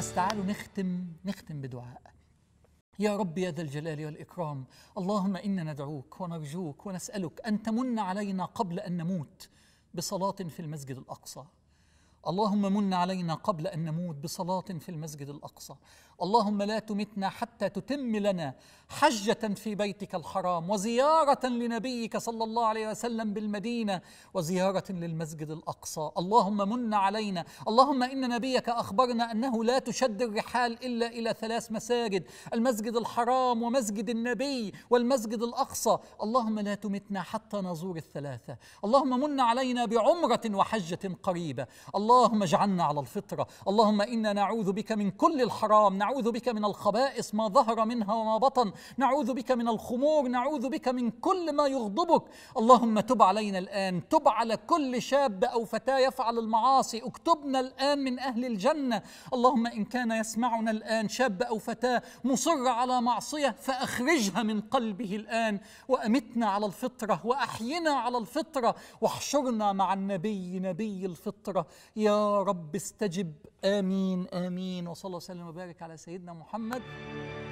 بس تعالوا نختم نختم بدعاء يا رب يا ذا الجلال والإكرام اللهم إنا ندعوك ونرجوك ونسألك أن تمن علينا قبل أن نموت بصلاة في المسجد الأقصى اللهم من علينا قبل ان نموت بصلاه في المسجد الاقصى اللهم لا تمتنا حتى تتم لنا حجه في بيتك الحرام وزياره لنبيك صلى الله عليه وسلم بالمدينه وزياره للمسجد الاقصى اللهم من علينا اللهم ان نبيك اخبرنا انه لا تشد الرحال الا الى ثلاث مساجد المسجد الحرام ومسجد النبي والمسجد الاقصى اللهم لا تمتنا حتى نزور الثلاثه اللهم من علينا بعمره وحجه قريبه اللهم اجعلنا على الفطره اللهم انا نعوذ بك من كل الحرام نعوذ بك من الخبائث ما ظهر منها وما بطن نعوذ بك من الخمور نعوذ بك من كل ما يغضبك اللهم تب علينا الان تب على كل شاب او فتاه يفعل المعاصي اكتبنا الان من اهل الجنه اللهم ان كان يسمعنا الان شاب او فتاه مصر على معصيه فاخرجها من قلبه الان وامتنا على الفطره واحينا على الفطره واحشرنا مع النبي نبي الفطره يا رب استجب امين امين وصلى الله وسلم وبارك على سيدنا محمد